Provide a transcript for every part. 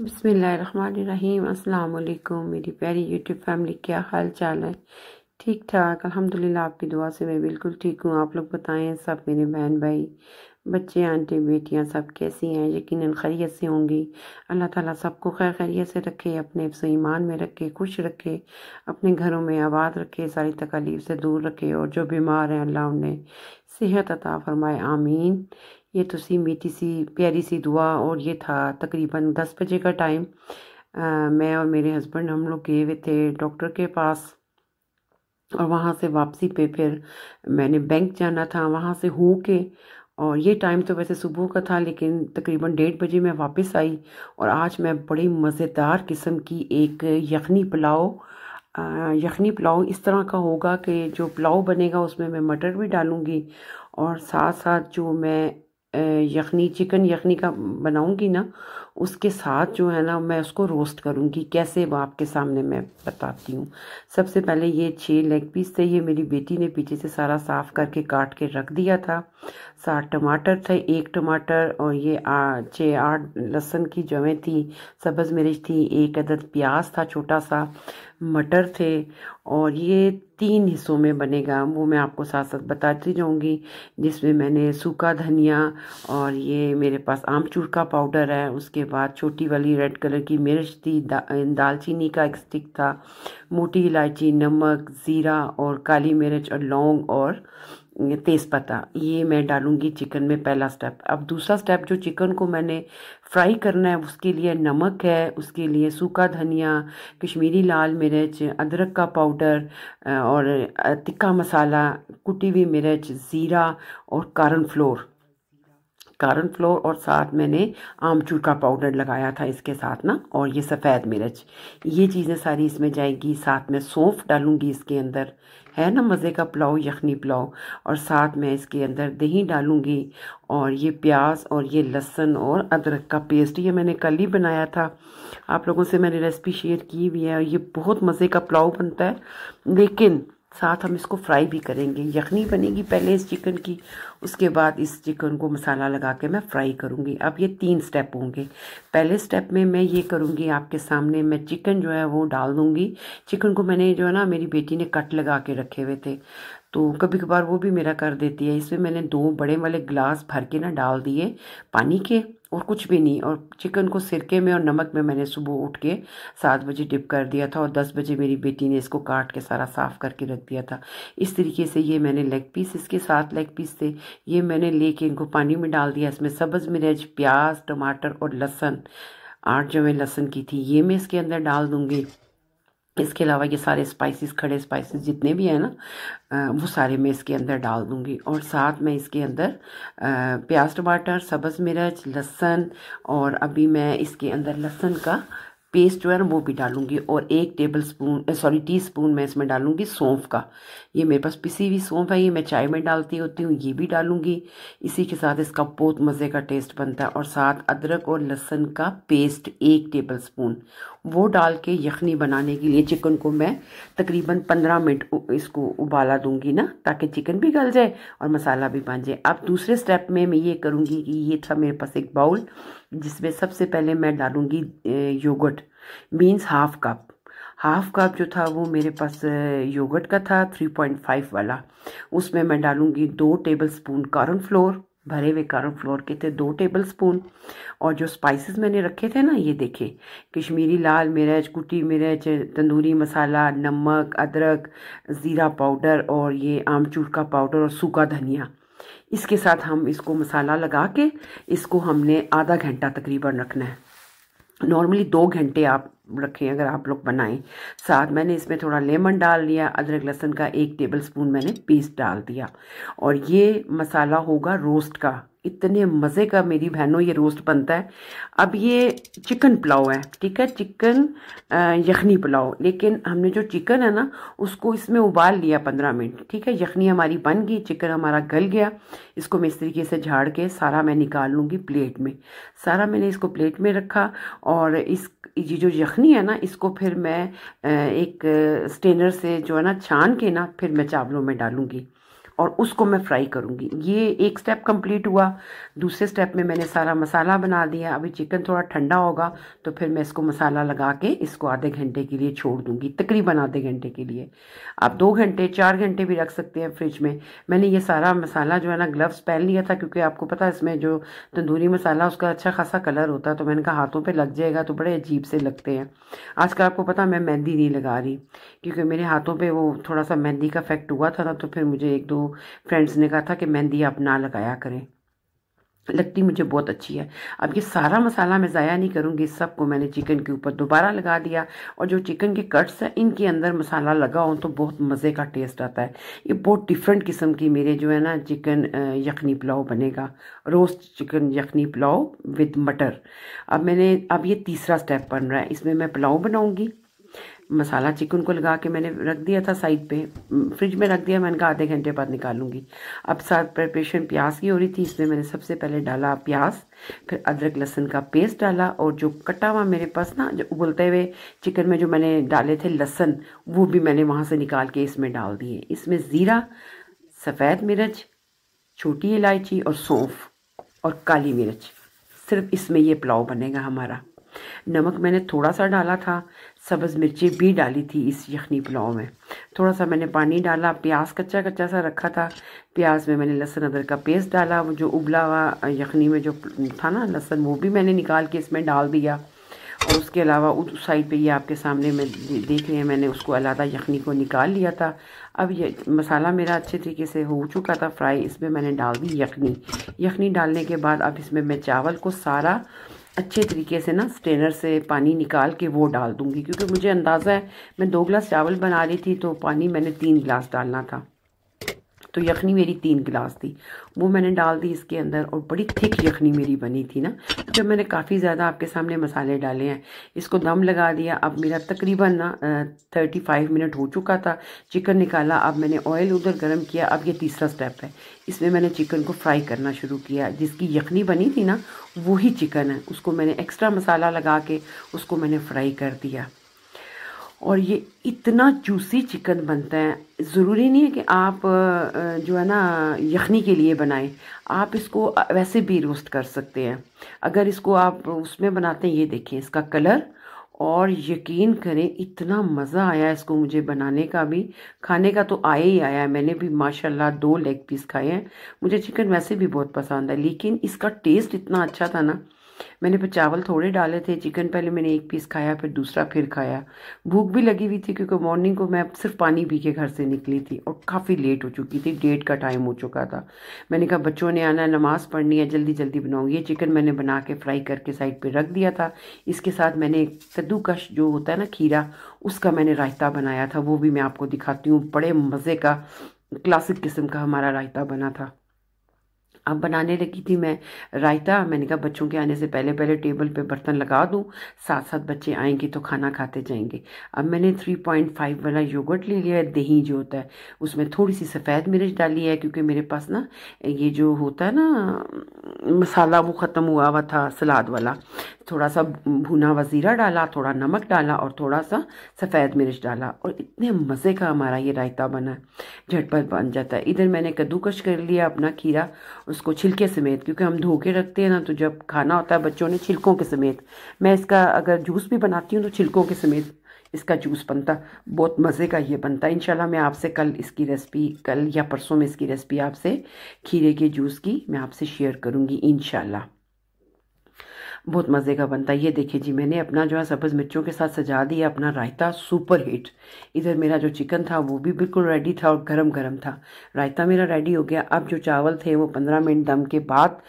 बसमीम अल्लाम मेरी प्यारी यूट्यूब फैमिली क्या हाल चाल है ठीक ठाक अलहमदिल्ला आपकी दुआ से मैं बिल्कुल ठीक हूँ आप लोग बताएं सब मेरे बहन भाई बच्चे आंटी बेटियां सब कैसी हैं यकीन खैरियत से होंगी अल्लाह ताला सबको खैर खैरियत से रखे अपने से ईमान में रखे खुश रखे अपने घरों में आबाद रखे सारी तकालीफ से दूर रखे और जो बीमार हैं अल्लाह उन्हें सेहत अता फरमाए आमीन ये तो सी मीठी सी प्यारी सी दुआ और ये था तकरीबन दस बजे का टाइम मैं और मेरे हस्बैंड हम लोग गए हुए थे डॉक्टर के पास और वहाँ से वापसी पे फिर मैंने बैंक जाना था वहाँ से हो के और ये टाइम तो वैसे सुबह का था लेकिन तकरीबन डेढ़ बजे मैं वापस आई और आज मैं बड़ी मज़ेदार किस्म की एक यखनी पुलाव यखनी पुलाव इस तरह का होगा कि जो पुलाव बनेगा उसमें मैं मटर भी डालूँगी और साथ साथ जो मैं यखनी चिकन यखनी का बनाऊँगी ना उसके साथ जो है ना मैं उसको रोस्ट करूँगी कैसे वो आपके सामने मैं बताती हूँ सबसे पहले ये छः लेग पीस थे ये मेरी बेटी ने पीछे से सारा साफ़ करके काट के रख दिया था सात टमाटर थे एक टमाटर और ये छः आठ लहसुन की जमें थी सब्ज़ मिर्च थी एक अदद प्याज था छोटा सा मटर थे और ये तीन हिस्सों में बनेगा वो मैं आपको साथ साथ बताती जाऊंगी जिसमें मैंने सूखा धनिया और ये मेरे पास आमचूर का पाउडर है उसके बाद छोटी वाली रेड कलर की मिर्च थी दा, अं, दालचीनी का एक स्टिक था मोटी इलायची नमक ज़ीरा और काली मिर्च और लौंग और अं, तेज़पत्ता ये मैं डालूँगी चिकन में पहला स्टेप अब दूसरा स्टेप जो चिकन को मैंने फ्राई करना है उसके लिए नमक है उसके लिए सूखा धनिया कश्मीरी लाल मिर्च अदरक का पाउडर अं, और तिक्का मसाला कुटी हुई मिर्च ज़ीरा और कारन फ्लोर कारन फ्लोर और साथ मैंने आमचूर का पाउडर लगाया था इसके साथ ना और ये सफ़ेद मिर्च ये चीज़ें सारी इसमें जाएंगी साथ में सौंफ डालूंगी इसके अंदर है ना मज़े का पुलाव यखनी पुलाव और साथ में इसके अंदर दही डालूंगी और ये प्याज और ये लहसन और अदरक का पेस्ट ये मैंने कल ही बनाया था आप लोगों से मैंने रेसिपी शेयर की हुई है और ये बहुत मज़े का पुलाव बनता है लेकिन साथ हम इसको फ्राई भी करेंगे यखनी बनेगी पहले इस चिकन की उसके बाद इस चिकन को मसाला लगा के मैं फ्राई करूँगी अब ये तीन स्टेप होंगे पहले स्टेप में मैं ये करूँगी आपके सामने मैं चिकन जो है वो डाल दूँगी चिकन को मैंने जो है ना मेरी बेटी ने कट लगा के रखे हुए थे तो कभी कभार वो भी मेरा कर देती है इसमें मैंने दो बड़े वाले गिलास भर के ना डाल दिए पानी के और कुछ भी नहीं और चिकन को सिरके में और नमक में मैंने सुबह उठ के सात बजे डिप कर दिया था और दस बजे मेरी बेटी ने इसको काट के सारा साफ़ करके रख दिया था इस तरीके से ये मैंने लेग पीस इसके साथ लेग पीस थे ये मैंने लेके इनको पानी में डाल दिया इसमें सब्ज़ मिर्च प्याज टमाटर और लहसुन आठ जो मैं लहसुन की थी ये मैं इसके अंदर डाल दूँगी इसके अलावा ये सारे स्पाइसेस खड़े स्पाइसेस जितने भी हैं ना वो सारे मैं इसके अंदर डाल दूँगी और साथ में इसके अंदर प्याज टमाटर सब्ज़ मिर्च लहसन और अभी मैं इसके अंदर लहसन का पेस्ट जो है ना वो भी डालूंगी और एक tablespoon sorry teaspoon मैं इसमें डालूंगी सौंफ का ये मेरे पास पिसी हुई सौंफ है ये मैं चाय में डालती होती हूँ ये भी डालूंगी इसी के साथ इसका बहुत मज़े का टेस्ट बनता है और साथ अदरक और लहसुन का पेस्ट एक टेबल स्पून वो डाल के यखनी बनाने के लिए चिकन को मैं तकरीबन पंद्रह मिनट इसको उबाला दूंगी ना ताकि चिकन भी गल जाए और मसाला भी बन जाए अब दूसरे स्टेप में मैं ये करूँगी कि ये था मेरे पास एक बाउल जिसमें सबसे पहले मैं डालूँगी yogurt means half cup half cup जो था वो मेरे पास योगर्ट का था 3.5 वाला उसमें मैं डालूँगी दो टेबल स्पून कार्न फ्लोर भरे हुए कारन फ्लोर के थे दो टेबल स्पून और जो स्पाइसेस मैंने रखे थे ना ये देखें कश्मीरी लाल मिर्च कुटी मिर्च तंदूरी मसाला नमक अदरक ज़ीरा पाउडर और ये आमचूर का पाउडर और सूखा धनिया इसके साथ हम इसको मसाला लगा के इसको हमने आधा घंटा तकरीबन रखना है नॉर्मली दो घंटे आप रखें अगर आप लोग बनाएं साथ मैंने इसमें थोड़ा लेमन डाल लिया अदरक लहसुन का एक टेबल स्पून मैंने पेस्ट डाल दिया और ये मसाला होगा रोस्ट का इतने मज़े का मेरी बहनों ये रोस्ट बनता है अब ये चिकन पुलाव है ठीक है चिकन यखनी पुलाव लेकिन हमने जो चिकन है ना उसको इसमें उबाल लिया पंद्रह मिनट ठीक है यखनी हमारी बन गई चिकन हमारा गल गया इसको मैं इस तरीके से झाड़ के सारा मैं निकाल लूँगी प्लेट में सारा मैंने इसको प्लेट में रखा और इस ये जो यखनी है ना इसको फिर मैं एक स्टेनर से जो है ना छान के ना फिर मैं चावलों में डालूँगी और उसको मैं फ्राई करूँगी ये एक स्टेप कंप्लीट हुआ दूसरे स्टेप में मैंने सारा मसाला बना दिया अभी चिकन थोड़ा ठंडा होगा तो फिर मैं इसको मसाला लगा के इसको आधे घंटे के लिए छोड़ दूँगी तकरीबन आधे घंटे के लिए आप दो घंटे चार घंटे भी रख सकते हैं फ्रिज में मैंने ये सारा मसाला जो है ना ग्लव्स पहन लिया था क्योंकि आपको पता है इसमें जो तंदूरी मसाला उसका अच्छा खासा कलर होता है तो मैंने कहा हाथों पर लग जाएगा तो बड़े अजीब से लगते हैं आजकल आपको पता मैं मेहंदी नहीं लगा रही क्योंकि मेरे हाथों पर वो थोड़ा सा मेहंदी का इफेक्ट हुआ था ना तो फिर मुझे एक दो फ्रेंड्स ने कहा था कि मेहंदी आप ना लगाया करें लगती मुझे बहुत अच्छी है अब ये सारा मसाला मैं ज़ाया नहीं करूँगी सबको मैंने चिकन के ऊपर दोबारा लगा दिया और जो चिकन के कट्स हैं इनके अंदर मसाला लगा हो तो बहुत मज़े का टेस्ट आता है ये बहुत डिफरेंट किस्म की मेरे जो है ना चिकन यखनी पुलाव बनेगा roast chicken yakhni pulao with मटर अब मैंने अब ये तीसरा स्टेप बन रहा है इसमें मैं पुलाव बनाऊँगी मसाला चिकन को लगा के मैंने रख दिया था साइड पे फ्रिज में रख दिया मैंने कहा आधे घंटे बाद निकालूंगी अब साथ प्रिपरेशन प्याज की हो रही थी इसमें मैंने सबसे पहले डाला प्याज फिर अदरक लहसन का पेस्ट डाला और जो कटा हुआ मेरे पास ना जो उबलते हुए चिकन में जो मैंने डाले थे लहसन वो भी मैंने वहाँ से निकाल के इसमें डाल दिए इसमें ज़ीरा सफ़ेद मिर्च छोटी इलायची और सौंफ और काली मिर्च सिर्फ इसमें ये पुलाव बनेगा हमारा नमक मैंने थोड़ा सा डाला था सब्ज़ मिर्ची भी डाली थी इस यखनी पुलाव में थोड़ा सा मैंने पानी डाला प्याज कच्चा कच्चा सा रखा था प्याज में मैंने लहसुन अदरक का पेस्ट डाला वो जो उबला हुआ यखनी में जो था ना लहसुन वो भी मैंने निकाल के इसमें डाल दिया और उसके अलावा उस साइड पे ये आपके सामने मैं देख रहे हैं मैंने उसको अलादा यखनी को निकाल लिया था अब ये मसाला मेरा अच्छे तरीके से हो चुका था फ्राई इसमें मैंने डाल दी यखनी यखनी डालने के बाद अब इसमें मैं चावल को सारा अच्छे तरीके से ना स्ट्रेनर से पानी निकाल के वो डाल दूंगी क्योंकि मुझे अंदाज़ा है मैं दो गिलास चावल बना रही थी तो पानी मैंने तीन गिलास डालना था तो यखनी मेरी तीन गिलास थी वो मैंने डाल दी इसके अंदर और बड़ी थिक यखनी मेरी बनी थी ना जब मैंने काफ़ी ज़्यादा आपके सामने मसाले डाले हैं इसको दम लगा दिया अब मेरा तकरीबन ना थर्टी फाइव मिनट हो चुका था चिकन निकाला अब मैंने ऑयल उधर गर्म किया अब ये तीसरा स्टेप है इसमें मैंने चिकन को फ्राई करना शुरू किया जिसकी यखनी बनी थी ना वही चिकन है उसको मैंने एक्स्ट्रा मसाला लगा के उसको मैंने फ्राई कर दिया और ये इतना जूसी चिकन बनता है ज़रूरी नहीं है कि आप जो है ना यखनी के लिए बनाएं आप इसको वैसे भी रोस्ट कर सकते हैं अगर इसको आप उसमें बनाते हैं ये देखें इसका कलर और यकीन करें इतना मज़ा आया इसको मुझे बनाने का भी खाने का तो आया ही आया है मैंने भी माशाल्लाह दो लेग पीस खाए हैं मुझे चिकन वैसे भी बहुत पसंद है लेकिन इसका टेस्ट इतना अच्छा था ना मैंने पर चावल थोड़े डाले थे चिकन पहले मैंने एक पीस खाया फिर दूसरा फिर खाया भूख भी लगी हुई थी क्योंकि मॉर्निंग को मैं सिर्फ पानी पी के घर से निकली थी और काफ़ी लेट हो चुकी थी डेट का टाइम हो चुका था मैंने कहा बच्चों ने आना नमाज़ पढ़नी है जल्दी जल्दी बनाऊंगी ये चिकन मैंने बना के फ्राई करके साइड पर रख दिया था इसके साथ मैंने कद्दूकश जो होता है ना खीरा उसका मैंने रायता बनाया था वो भी मैं आपको दिखाती हूँ बड़े मज़े का क्लासिक किस्म का हमारा रायता बना था अब बनाने लगी थी मैं रायता मैंने कहा बच्चों के आने से पहले पहले टेबल पे बर्तन लगा दूँ साथ साथ बच्चे आएंगे तो खाना खाते जाएंगे अब मैंने थ्री पॉइंट फाइव वाला योगर्ट ले लिया है दही जो होता है उसमें थोड़ी सी सफ़ेद मिर्च डाली है क्योंकि मेरे पास ना ये जो होता है ना मसाला वो ख़त्म हुआ हुआ था सलाद वाला थोड़ा सा भुना वजीरा ज़ीरा डाला थोड़ा नमक डाला और थोड़ा सा सफ़ेद मिर्च डाला और इतने मज़े का हमारा ये रायता बना झटपट बन जाता है इधर मैंने कद्दूकश कर लिया अपना खीरा उसको छिलके समेत क्योंकि हम धो के रखते हैं ना तो जब खाना होता है बच्चों ने छिलकों के समेत मैं इसका अगर जूस भी बनाती हूँ तो छिलकों के समेत इसका जूस बनता बहुत मज़े का ये बनता है इनशाला मैं आपसे कल इसकी रेसिपी कल या परसों में इसकी रेसिपी आपसे खीरे के जूस की मैं आपसे शेयर करूँगी इनशाला बहुत मज़े का बनता है ये देखिए जी मैंने अपना जो है सब्ज़ मिर्चों के साथ सजा दिया अपना रायता सुपर हिट इधर मेरा जो चिकन था वो भी बिल्कुल रेडी था और गरम गरम था रायता मेरा रेडी हो गया अब जो चावल थे वो पंद्रह मिनट दम के बाद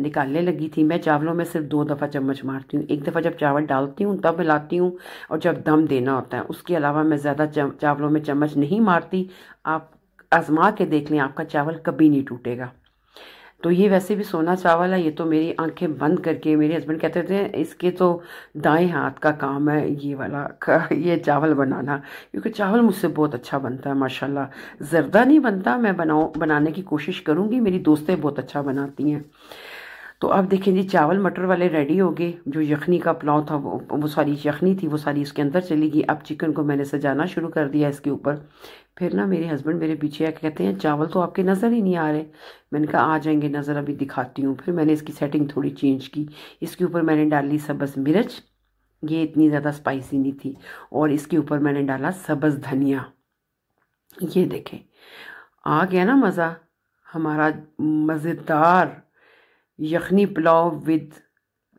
निकालने लगी थी मैं चावलों में सिर्फ दो दफ़ा चम्मच मारती हूँ एक दफ़ा जब चावल डालती हूँ तब मिलाती हूँ और जब दम देना होता है उसके अलावा मैं ज़्यादा चावलों में चम्मच नहीं मारती आप आजमा के देख लें आपका चावल कभी नहीं टूटेगा तो ये वैसे भी सोना चावल है ये तो मेरी आंखें बंद करके मेरे हस्बैंड कहते थे इसके तो दाएं हाथ का काम है ये वाला ये चावल बनाना क्योंकि चावल मुझसे बहुत अच्छा बनता है माशाल्लाह ज़रदा नहीं बनता मैं बनाओ बनाने की कोशिश करूँगी मेरी दोस्तें बहुत अच्छा बनाती हैं तो अब देखें जी चावल मटर वाले रेडी हो गए जो यखनी का पुलाव था वो वो सारी यखनी थी वो सारी इसके अंदर चली गई अब चिकन को मैंने सजाना शुरू कर दिया इसके ऊपर फिर ना मेरे हस्बैंड मेरे पीछे आके कहते हैं चावल तो आपके नज़र ही नहीं आ रहे मैंने कहा आ जाएंगे नज़र अभी दिखाती हूँ फिर मैंने इसकी सेटिंग थोड़ी चेंज की इसके ऊपर मैंने डाली सब्ज़ मिर्च ये इतनी ज़्यादा स्पाइसी नहीं थी और इसके ऊपर मैंने डाला सब्ज़ धनिया ये देखें आ गया ना मज़ा हमारा मज़ेदार यखनी पुलाव विद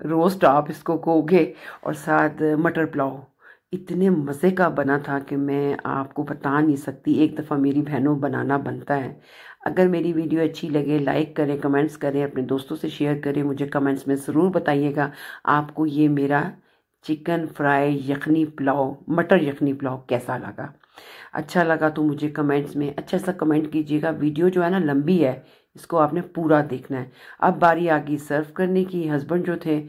रोस्ट आप इसको कहोगे और साथ मटर पुलाव इतने मज़े का बना था कि मैं आपको बता नहीं सकती एक दफ़ा मेरी बहनों बनाना बनता है अगर मेरी वीडियो अच्छी लगे लाइक करें कमेंट्स करें अपने दोस्तों से शेयर करें मुझे कमेंट्स में ज़रूर बताइएगा आपको ये मेरा चिकन फ्राई यखनी पुलाव मटर यखनी पुलाव कैसा लगा अच्छा लगा तो मुझे कमेंट्स में अच्छा सा कमेंट कीजिएगा वीडियो जो है ना लंबी है इसको आपने पूरा देखना है अब बारी आ गई सर्व करने की हस्बैंड जो थे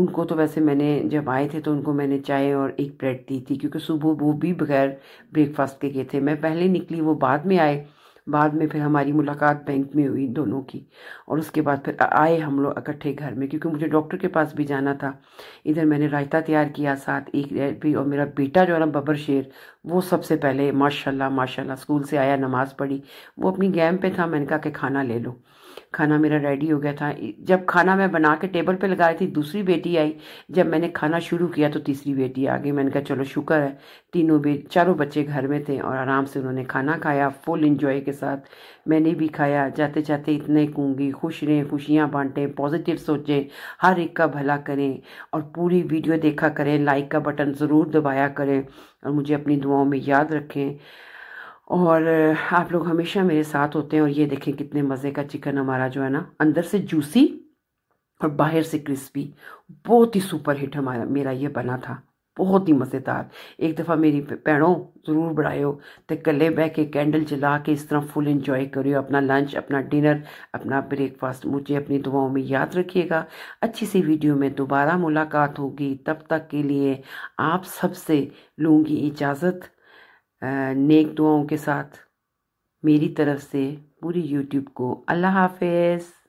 उनको तो वैसे मैंने जब आए थे तो उनको मैंने चाय और एक ब्रेड दी थी क्योंकि सुबह वो भी बगैर ब्रेकफास्ट के गए थे मैं पहले निकली वो बाद में आए बाद में फिर हमारी मुलाकात बैंक में हुई दोनों की और उसके बाद फिर आए हम लोग इकट्ठे घर में क्योंकि मुझे डॉक्टर के पास भी जाना था इधर मैंने रायता तैयार किया साथ एक भी और मेरा बेटा जो है ना बबर शेर वो सबसे पहले माशाल्लाह माशाल्लाह स्कूल से आया नमाज़ पढ़ी वो अपनी गैम पे था मैंने कहा कि खाना ले लो खाना मेरा रेडी हो गया था जब खाना मैं बना के टेबल पे लगाई थी दूसरी बेटी आई जब मैंने खाना शुरू किया तो तीसरी बेटी आ गई मैंने कहा चलो शुक्र है तीनों बे चारों बच्चे घर में थे और आराम से उन्होंने खाना खाया फुल इंजॉय के साथ मैंने भी खाया जाते जाते इतने कूँगी खुश रहें खुशियाँ बांटें पॉजिटिव सोचें हर एक का भला करें और पूरी वीडियो देखा करें लाइक का बटन ज़रूर दबाया करें और मुझे अपनी दुआओं में याद रखें और आप लोग हमेशा मेरे साथ होते हैं और ये देखें कितने मज़े का चिकन हमारा जो है ना अंदर से जूसी और बाहर से क्रिस्पी बहुत ही सुपर हिट हमारा मेरा ये बना था बहुत ही मज़ेदार एक दफ़ा मेरी भैनों ज़रूर बढ़ाओ तो कले बह के कैंडल जला के इस तरह फुल इंजॉय करियो अपना लंच अपना डिनर अपना ब्रेकफास्ट मुझे अपनी दुआओं में याद रखिएगा अच्छी सी वीडियो में दोबारा मुलाकात होगी तब तक के लिए आप सबसे लूँगी इजाज़त नेक दुआओं के साथ मेरी तरफ से पूरी यूट्यूब को अल्लाह हाफिज़